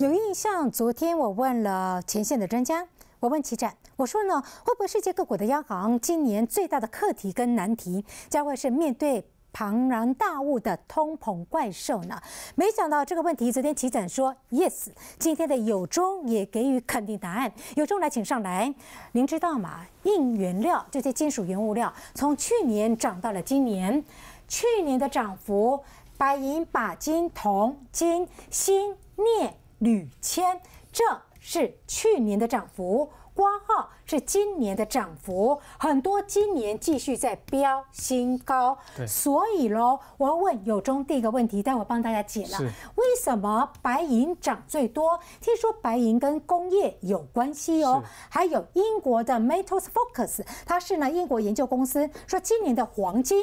有印象？昨天我问了前线的专家，我问齐展，我说呢，会不会世界各国的央行今年最大的课题跟难题将会是面对庞然大物的通膨怪兽呢？没想到这个问题，昨天齐展说 yes。今天的有中也给予肯定答案。有中来，请上来。您知道吗？硬原料这些金属原物料，从去年涨到了今年，去年的涨幅，白银、钯金、铜、金、锌、镍。铝铅这是去年的涨幅，光号是今年的涨幅，很多今年继续在飙新高。所以喽，我要问友中第一个问题，待会帮大家解了，为什么白银涨最多？听说白银跟工业有关系哦。还有英国的 Metals Focus，它是呢英国研究公司，说今年的黄金、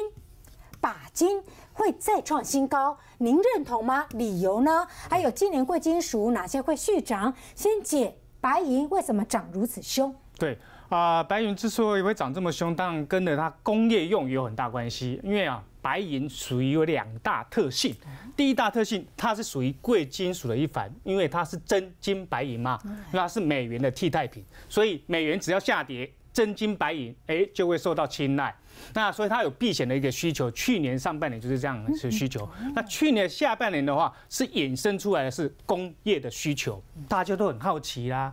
钯金。会再创新高，您认同吗？理由呢？还有今年贵金属哪些会续涨？先解白银为什么涨如此凶？对啊，白银之所以会涨这么凶，当然跟着它工业用有很大关系。因为啊，白银属于有两大特性，第一大特性它是属于贵金属的一环，因为它是真金白银嘛，那是美元的替代品，所以美元只要下跌，真金白银哎就会受到青睐。那所以它有避险的一个需求，去年上半年就是这样是需求。那去年下半年的话，是衍生出来的是工业的需求，大家都很好奇啦。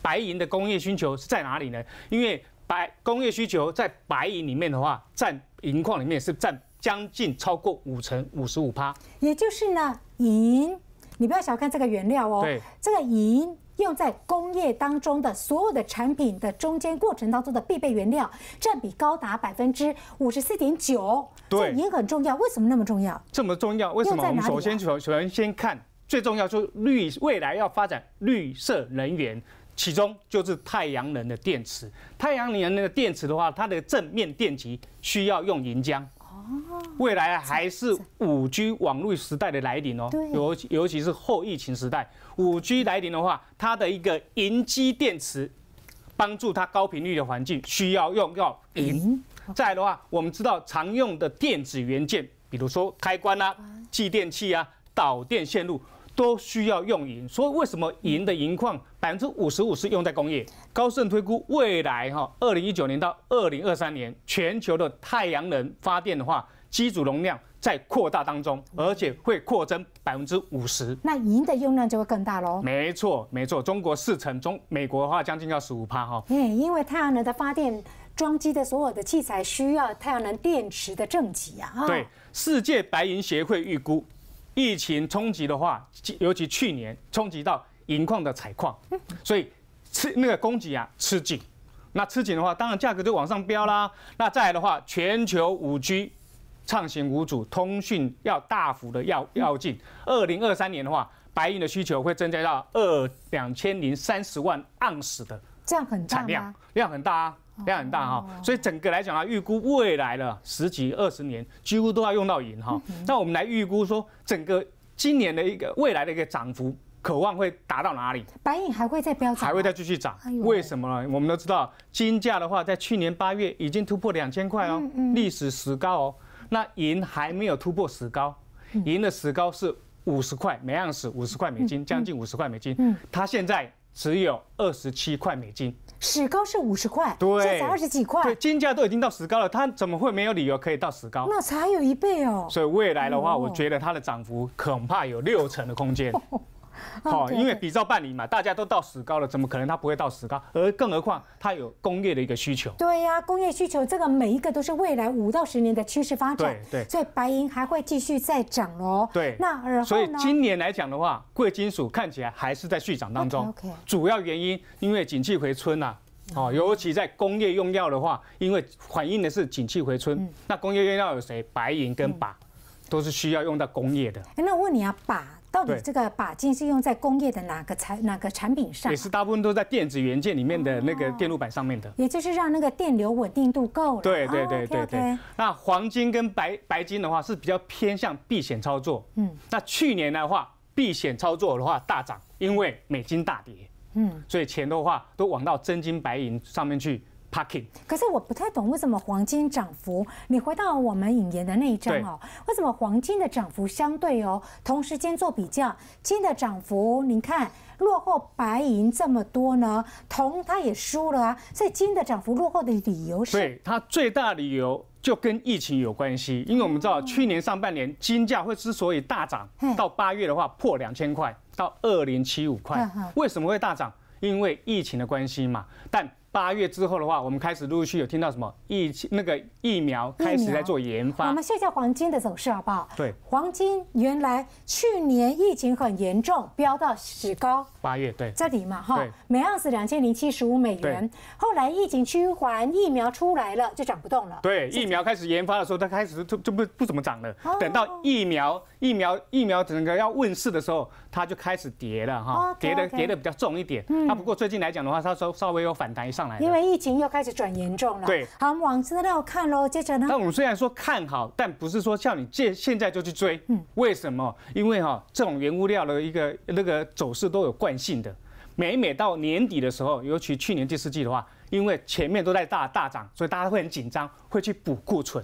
白银的工业需求是在哪里呢？因为白工业需求在白银里面的话，占银矿里面是占将近超过五成五十五趴，也就是呢银，你不要小看这个原料哦，对这个银。用在工业当中的所有的产品的中间过程当中的必备原料，占比高达百分之五十四点九。对，也很重要。为什么那么重要？这么重要？为什么？我们首先首首先先看最重要，就是绿未来要发展绿色能源，其中就是太阳能的电池。太阳能的那个电池的话，它的正面电极需要用银浆。未来还是五 G 网络时代的来临哦，尤尤其是后疫情时代，五 G 来临的话，它的一个银基电池帮助它高频率的环境需要用到银。再来的话，我们知道常用的电子元件，比如说开关啊、继电器啊、导电线路。都需要用银，所以为什么银的银矿百分之五十五是用在工业？高盛推估未来哈，二零一九年到二零二三年，全球的太阳能发电的话，机组容量在扩大当中，而且会扩增百分之五十，那银的用量就会更大喽。没错，没错，中国四成，中美国的话将近要十五趴哈。因为太阳能的发电装机的所有的器材需要太阳能电池的正极呀对，世界白银协会预估。疫情冲击的话，尤其去年冲击到银矿的采矿，所以吃那个供给啊吃紧，那吃紧的话，当然价格就往上飙啦。那再来的话，全球五 G 畅行无阻，通讯要大幅的要要进。二零二三年的话，白银的需求会增加到二两千零三十万盎司的这样很量量很大啊。量很大哈，所以整个来讲啊，预估未来的十几二十年，几乎都要用到银哈。那我们来预估说，整个今年的一个未来的一个涨幅，渴望会达到哪里？白银还会再飙涨？还会再继续涨？为什么呢？我们都知道金价的话，在去年八月已经突破两千块哦，历史实高哦。那银还没有突破石高，银的石高是五十块每盎司，五十块美金，将近五十块美金。嗯，它现在。只有二十七块美金，石膏是五十块，对，这才二十几块，对，金价都已经到石膏了，它怎么会没有理由可以到石膏？那才有一倍哦。所以未来的话，我觉得它的涨幅恐怕有六成的空间。好，因为比照办理嘛，大家都到石膏了，怎么可能它不会到石膏？而更何况它有工业的一个需求。对呀，工业需求这个每一个都是未来五到十年的趋势发展。对对。所以白银还会继续再涨哦。对。那而后所以今年来讲的话，贵金属看起来还是在续涨当中。OK。主要原因因为景气回春呐，哦，尤其在工业用药的话，因为反映的是景气回春。嗯。那工业用药有谁？白银跟钯，都是需要用到工业的。哎，那我问你啊，钯。到底这个把件是用在工业的哪个产哪个产品上？也是大部分都在电子元件里面的那个电路板上面的。也就是让那个电流稳定度够。对对对对对。那黄金跟白白金的话是比较偏向避险操作。嗯。那去年的话，避险操作的话大涨，因为美金大跌。嗯。所以钱的话都往到真金白银上面去。parking。可是我不太懂为什么黄金涨幅？你回到我们引言的那一张哦，为什么黄金的涨幅相对哦，同时间做比较，金的涨幅你看落后白银这么多呢？铜它也输了啊，所以金的涨幅落后的理由？是？对，它最大的理由就跟疫情有关系，因为我们知道去年上半年金价会之所以大涨到八月的话破两千块到二零七五块，为什么会大涨？因为疫情的关系嘛，但八月之后的话，我们开始陆陆续有听到什么疫那个疫苗开始在做研发。我们现一下黄金的走势好不好？对，黄金原来去年疫情很严重，飙到史高。八月对，这里嘛哈，每盎司两千零七十五美元。后来疫情趋缓，疫苗出来了就涨不动了。对，疫苗开始研发的时候，它开始就就不不怎么涨了。等到疫苗疫苗疫苗整个要问世的时候。它就开始跌了哈，跌的跌的比较重一点。它不过最近来讲的话，它稍稍微有反弹上来。因为疫情又开始转严重了。对，好，往资料看喽。接着呢？那我们虽然说看好，但不是说叫你现现在就去追。嗯。为什么？因为哈，这种原物料的一个那个走势都有惯性的。每每到年底的时候，尤其去年第四季的话，因为前面都在大大涨，所以大家会很紧张，会去补库存。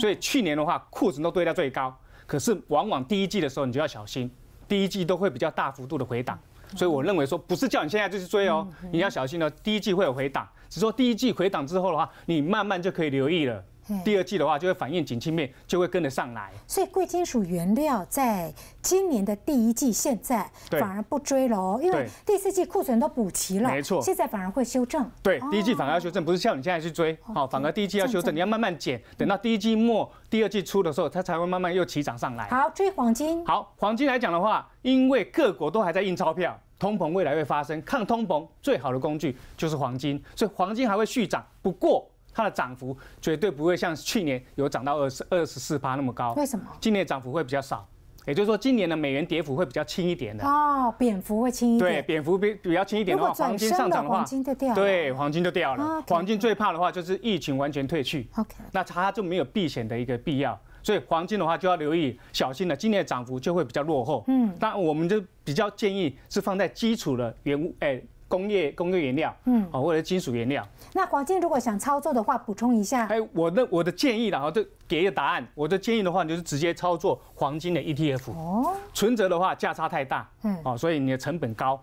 所以去年的话，库存都堆到最高。可是往往第一季的时候，你就要小心。第一季都会比较大幅度的回档，所以我认为说不是叫你现在就去追哦，你要小心哦。第一季会有回档，只说第一季回档之后的话，你慢慢就可以留意了。第二季的话，就会反映景气面就会跟得上来，所以贵金属原料在今年的第一季现在反而不追了，因为第四季库存都补齐了，没错，现在反而会修正。对，第一季反而要修正，不是像你现在去追，好，反而第一季要修正，你要慢慢减，等到第一季末、第二季初的时候，它才会慢慢又起涨上来。好，追黄金。好，黄金来讲的话，因为各国都还在印钞票，通膨未来会发生，抗通膨最好的工具就是黄金，所以黄金还会续涨，不过。它的涨幅绝对不会像去年有涨到二十二十四那么高，为什么？今年涨幅会比较少，也就是说今年的美元跌幅会比较轻一点的哦，蝙蝠会轻一点，蝙蝠比比较轻一点的话，黄金上涨的话，黄金就掉，对，黄金就掉了。黄金最怕的话就是疫情完全退去，OK，那它就没有避险的一个必要，所以黄金的话就要留意小心了，今年的涨幅就会比较落后。嗯，那我们就比较建议是放在基础的原物，哎。工业工业原料，嗯，哦，或者金属原料。那黄金如果想操作的话，补充一下。哎，我的我的建议啦，后就给一个答案。我的建议的话，就是直接操作黄金的 ETF。哦。存折的话，价差太大，嗯，哦，所以你的成本高。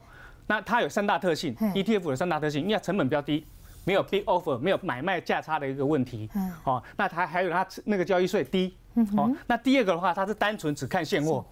那它有三大特性，ETF 的三大特性，因为成本比较低，没有 big offer，没有买卖价差的一个问题，嗯，哦，那它还有它那个交易税低，嗯，哦，那第二个的话，它是单纯只看现货。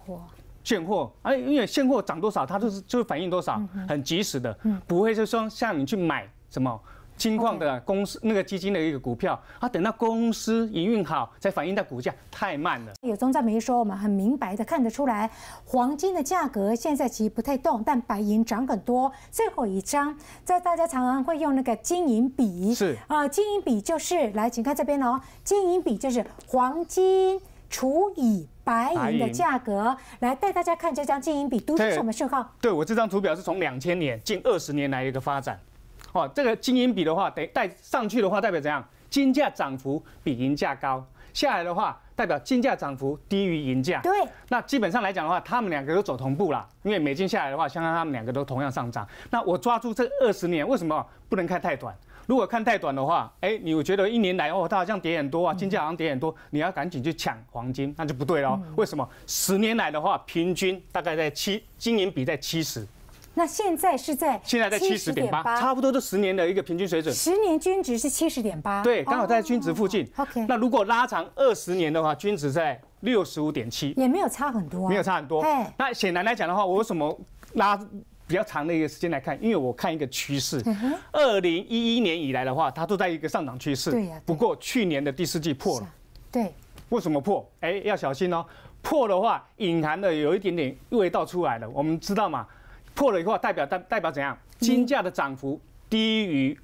现货啊，因为现货涨多少，它就是就是反映多少，很及时的，不会就说像你去买什么金矿的公司那个基金的一个股票啊，等到公司营运好才反映到股价，太慢了。有宗赞梅说，我们很明白的看得出来，黄金的价格现在其实不太动，但白银涨很多。最后一张，在大家常常会用那个金银比，是啊，金银比就是来，请看这边哦，金银比就是黄金除以。白银的价格来带大家看这张金银比都是什么讯号？对我这张图表是从两千年近二十年来一个发展。哦，这个金银比的话，得带上去的话代表怎样？金价涨幅比银价高，下来的话代表金价涨幅低于银价。对，那基本上来讲的话，他们两个都走同步了，因为美金下来的话，相当于他们两个都同样上涨。那我抓住这二十年，为什么不能看太短？如果看太短的话，哎，你我觉得一年来哦，它好像跌很多啊，金价好像跌很多，你要赶紧去抢黄金，那就不对了。为什么十年来的话，平均大概在七，今年比在七十，那现在是在现在在七十点八，差不多都十年的一个平均水准。十年均值是七十点八，对，刚好在均值附近。OK，那如果拉长二十年的话，均值在六十五点七，也没有差很多，没有差很多。对，那显然来讲的话，我为什么拉？比较长的一个时间来看，因为我看一个趋势，二零一一年以来的话，它都在一个上涨趋势。对呀。不过去年的第四季破了。对。为什么破？哎，要小心哦。破的话，隐含的有一点点味道出来了。我们知道嘛？破了以后代表代代表怎样？金价的涨幅低于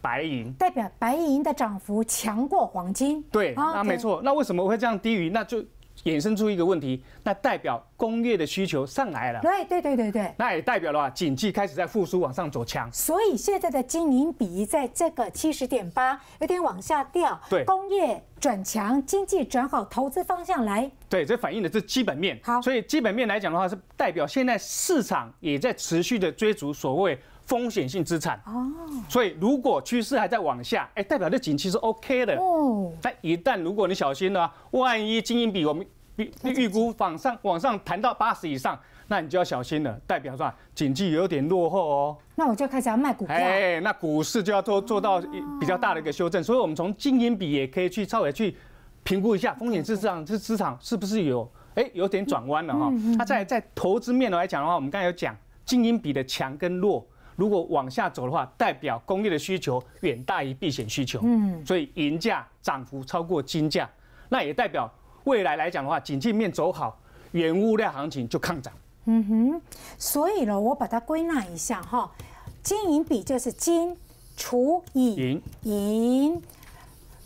白银。代表白银的涨幅强过黄金。对，那没错。那为什么会这样低于？那就。衍生出一个问题，那代表工业的需求上来了，对对对对对，那也代表的话，经济开始在复苏往上走强。所以现在的经营比在这个七十点八，有点往下掉。对，工业转强，经济转好，投资方向来。对，这反映的是基本面。好，所以基本面来讲的话，是代表现在市场也在持续的追逐所谓。风险性资产哦，所以如果趋势还在往下，哎，代表这景气是 OK 的哦。但一旦如果你小心的万一经营比我们预预估往上往上弹到八十以上，那你就要小心了，代表说景济有点落后哦。那我就开始要卖股哎，那股市就要做做到比较大的一个修正。所以我们从经营比也可以去稍微去评估一下风险资产这资产是不是有哎有点转弯了哈。那在在投资面来讲的话，我们刚才有讲经营比的强跟弱。如果往下走的话，代表工业的需求远大于避险需求，嗯，所以银价涨幅超过金价，那也代表未来来讲的话，景气面走好，原物料行情就抗涨。嗯哼，所以呢，我把它归纳一下哈，金银比就是金除以银银。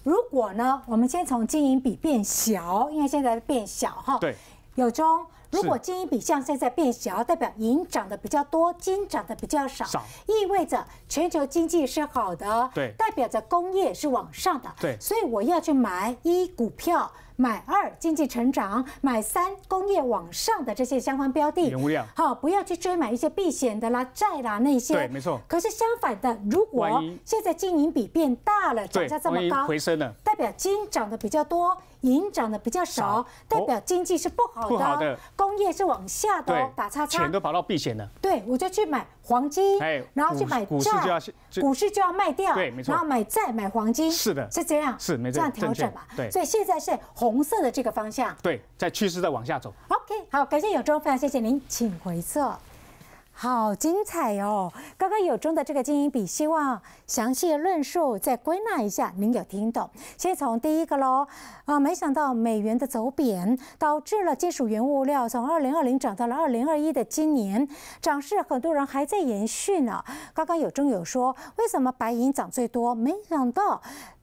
如果呢，我们先从金银比变小，因为现在变小哈，对，有中。如果金银比现在在变小，代表银涨的比较多，金涨的比较少，意味着全球经济是好的，代表着工业是往上的，对，所以我要去买一股票，买二经济成长，买三工业往上的这些相关标的。好，不要去追买一些避险的啦、债啦那些。对，没错。可是相反的，如果现在金银比变大了，涨价这么高，回升了，代表金涨的比较多。银涨的比较少，代表经济是不好的，工业是往下的，哦，打叉叉。钱都跑到避险了。对，我就去买黄金，然后去买股市就要卖，股市就要卖掉，对，没错。然后买债、买黄金，是的，是这样，是没错，这样调整嘛。对，所以现在是红色的这个方向，对，在趋势在往下走。OK，好，感谢友中，非常谢谢您，请回座。好精彩哟！刚刚有中的这个金银比，希望详细论述再归纳一下，您有听懂？先从第一个喽，啊，没想到美元的走贬导致了金属原物料从二零二零涨到了二零二一的今年涨势，很多人还在延续呢。刚刚有中有说，为什么白银涨最多？没想到。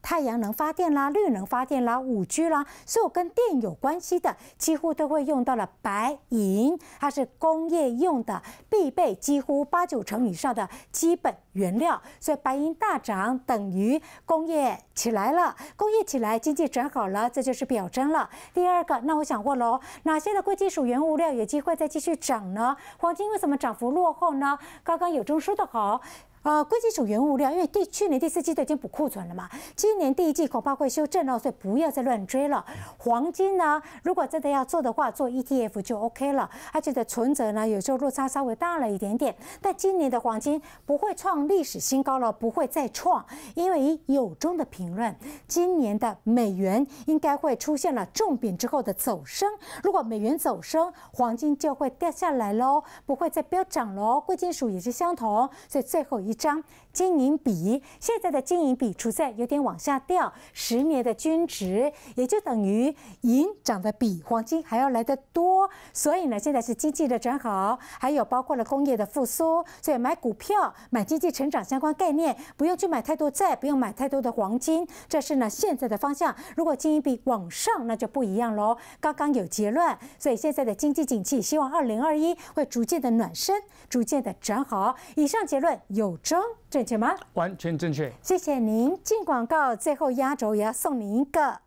太阳能发电啦，绿能发电啦，五 G 啦，所有跟电有关系的，几乎都会用到了白银，它是工业用的必备，几乎八九成以上的基本原料。所以白银大涨等于工业起来了，工业起来经济转好了，这就是表征了。第二个，那我想问喽，哪些的贵金属原物料有机会再继续涨呢？黄金为什么涨幅落后呢？刚刚有中说的好。呃，贵金属原物料，因为第去年第四季度已经补库存了嘛，今年第一季恐怕会修正了，所以不要再乱追了。黄金呢，如果真的要做的话，做 ETF 就 OK 了。而且的存折呢，有时候落差稍微大了一点点，但今年的黄金不会创历史新高了，不会再创，因为有中的评论，今年的美元应该会出现了重贬之后的走升。如果美元走升，黄金就会掉下来喽，不会再飙涨喽。贵金属也是相同，所以最后一。张金银比现在的金银比处在有点往下掉，十年的均值也就等于银涨得比黄金还要来得多，所以呢现在是经济的转好，还有包括了工业的复苏，所以买股票买经济成长相关概念，不用去买太多债，不用买太多的黄金，这是呢现在的方向。如果金银比往上，那就不一样喽。刚刚有结论，所以现在的经济景气，希望二零二一会逐渐的暖身，逐渐的转好。以上结论有。说正确吗？完全正确。谢谢您。进广告最后压轴，也要送您一个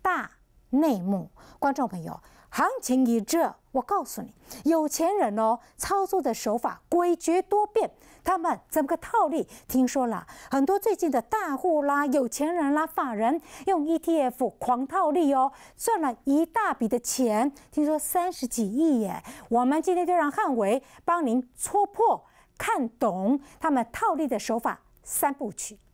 大内幕。观众朋友，行情一热，我告诉你，有钱人哦，操作的手法诡谲多变。他们怎么个套利？听说了很多最近的大户啦、有钱人啦、法人用 ETF 狂套利哦，赚了一大笔的钱。听说三十几亿耶。我们今天就让汉伟帮您戳破。看懂他们套利的手法三部曲。